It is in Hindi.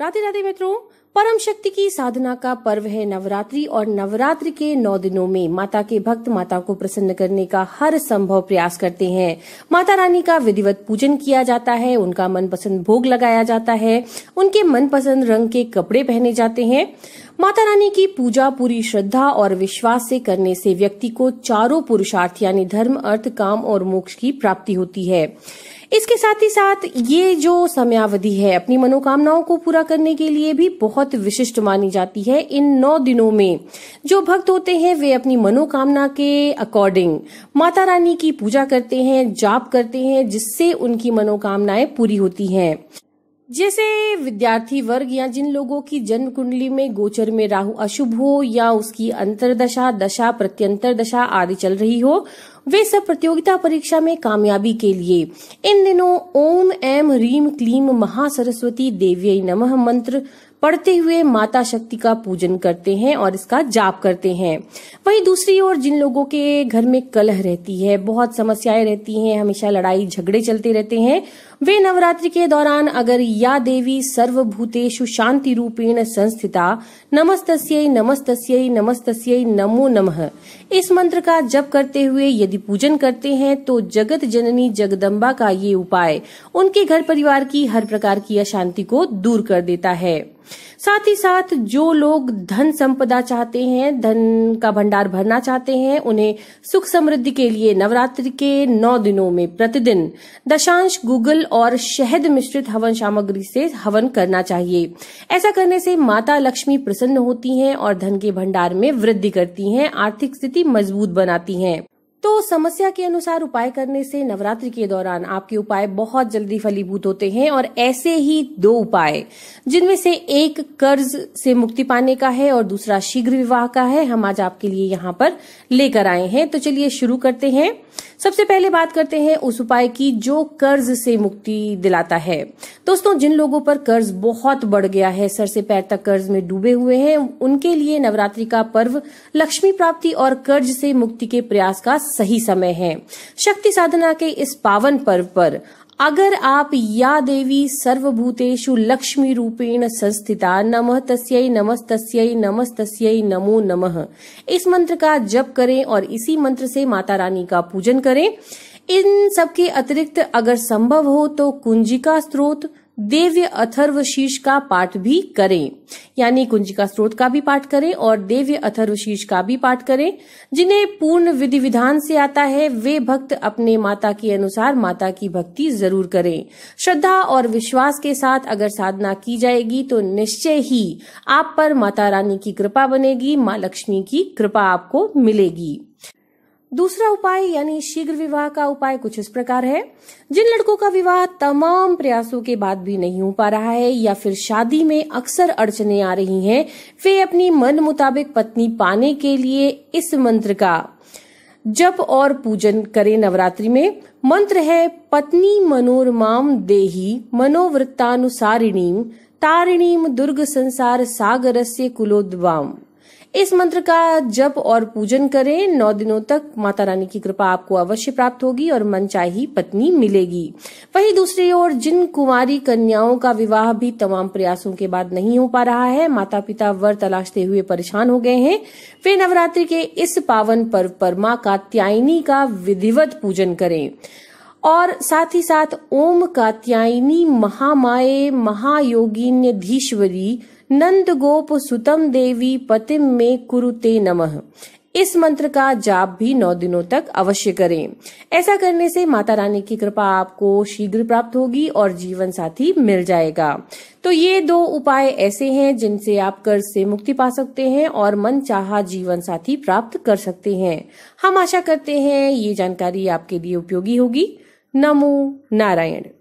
राधे राधे मित्रों परम शक्ति की साधना का पर्व है नवरात्रि और नवरात्रि के नौ दिनों में माता के भक्त माता को प्रसन्न करने का हर संभव प्रयास करते हैं माता रानी का विधिवत पूजन किया जाता है उनका मनपसंद भोग लगाया जाता है उनके मनपसंद रंग के कपड़े पहने जाते हैं माता रानी की पूजा पूरी श्रद्धा और विश्वास से करने से व्यक्ति को चारों पुरुषार्थ यानी धर्म अर्थ काम और मोक्ष की प्राप्ति होती है इसके साथ ही साथ ये जो समयावधि है अपनी मनोकामनाओं को पूरा करने के लिए भी बहुत विशिष्ट मानी जाती है इन नौ दिनों में जो भक्त होते हैं वे अपनी मनोकामना के अकॉर्डिंग माता रानी की पूजा करते हैं जाप करते हैं जिससे उनकी मनोकामनाएं पूरी होती हैं जैसे विद्यार्थी वर्ग या जिन लोगों की जन्म कुंडली में गोचर में राहु अशुभ हो या उसकी अंतरदशा दशा प्रत्यंतर दशा आदि चल रही हो वे सब प्रतियोगिता परीक्षा में कामयाबी के लिए इन दिनों ओम एम रीम क्लीम महासरस्वती देवी नमः मंत्र पढ़ते हुए माता शक्ति का पूजन करते हैं और इसका जाप करते हैं वहीं दूसरी ओर जिन लोगों के घर में कलह रहती है बहुत समस्याएं रहती हैं हमेशा लड़ाई झगड़े चलते रहते हैं वे नवरात्रि के दौरान अगर या देवी सर्वभूतेषु शांति रूपेण संस्थिता नमस्त नमस्तस्यै नमस्तस्यै नमो नमः इस मंत्र का जप करते हुए यदि यदि पूजन करते हैं तो जगत जननी जगदम्बा का ये उपाय उनके घर परिवार की हर प्रकार की अशांति को दूर कर देता है साथ ही साथ जो लोग धन संपदा चाहते हैं धन का भंडार भरना चाहते हैं उन्हें सुख समृद्धि के लिए नवरात्रि के नौ दिनों में प्रतिदिन दशांश गूगल और शहद मिश्रित हवन सामग्री से हवन करना चाहिए ऐसा करने से माता लक्ष्मी प्रसन्न होती हैं और धन के भंडार में वृद्धि करती हैं आर्थिक स्थिति मजबूत बनाती हैं तो समस्या के अनुसार उपाय करने से नवरात्रि के दौरान आपके उपाय बहुत जल्दी फलीभूत होते हैं और ऐसे ही दो उपाय जिनमें से एक कर्ज से मुक्ति पाने का है और दूसरा शीघ्र विवाह का है हम आज आपके लिए यहाँ पर लेकर आए हैं तो चलिए शुरू करते हैं सबसे पहले बात करते हैं उस उपाय की जो कर्ज से मुक्ति दिलाता है दोस्तों जिन लोगों पर कर्ज बहुत बढ़ गया है सर से पैर तक कर्ज में डूबे हुए हैं उनके लिए नवरात्रि का पर्व लक्ष्मी प्राप्ति और कर्ज से मुक्ति के प्रयास का सही समय है शक्ति साधना के इस पावन पर्व पर अगर आप या देवी सर्वभूतेषु लक्ष्मी रूपेण संस्थिता नम तस्यै नमस्तस्यै नमस्तस्यै नमो नमः इस मंत्र का जप करें और इसी मंत्र से माता रानी का पूजन करें इन सबके अतिरिक्त अगर संभव हो तो कुंजिका स्त्रोत देव्य अथर्व शीर्ष का पाठ भी करें यानी कुंजिका स्त्रोत का भी पाठ करें और देव्य अथर्व शीर्ष का भी पाठ करें जिन्हें पूर्ण विधि विधान से आता है वे भक्त अपने माता के अनुसार माता की भक्ति जरूर करें श्रद्धा और विश्वास के साथ अगर साधना की जाएगी तो निश्चय ही आप पर माता रानी की कृपा बनेगी माँ लक्ष्मी की कृपा आपको मिलेगी दूसरा उपाय यानी शीघ्र विवाह का उपाय कुछ इस प्रकार है जिन लड़कों का विवाह तमाम प्रयासों के बाद भी नहीं हो पा रहा है या फिर शादी में अक्सर अड़चने आ रही हैं, वे अपनी मन मुताबिक पत्नी पाने के लिए इस मंत्र का जप और पूजन करें नवरात्रि में मंत्र है पत्नी मनोरमाम देही मनोवृत्तानुसारिणीम तारिणीम दुर्ग संसार सागर से कुलोद्वाम इस मंत्र का जप और पूजन करें नौ दिनों तक माता रानी की कृपा आपको अवश्य प्राप्त होगी और मनचाही पत्नी मिलेगी वहीं दूसरी ओर जिन कुमारी कन्याओं का विवाह भी तमाम प्रयासों के बाद नहीं हो पा रहा है माता पिता वर तलाशते हुए परेशान हो गए हैं वे नवरात्रि के इस पावन पर्व पर माँ कात्यायनी का विधिवत पूजन करें और साथ ही साथ ओम कात्यायनी महामाए महायोगिन्यधीश्वरी नंद गोप सुतम देवी पतिम में कुरुते नमः इस मंत्र का जाप भी नौ दिनों तक अवश्य करें ऐसा करने से माता रानी की कृपा आपको शीघ्र प्राप्त होगी और जीवन साथी मिल जाएगा तो ये दो उपाय ऐसे हैं जिनसे आप कर्ज से मुक्ति पा सकते हैं और मन चाह जीवन साथी प्राप्त कर सकते हैं हम आशा करते हैं ये जानकारी आपके लिए उपयोगी होगी नमो नारायण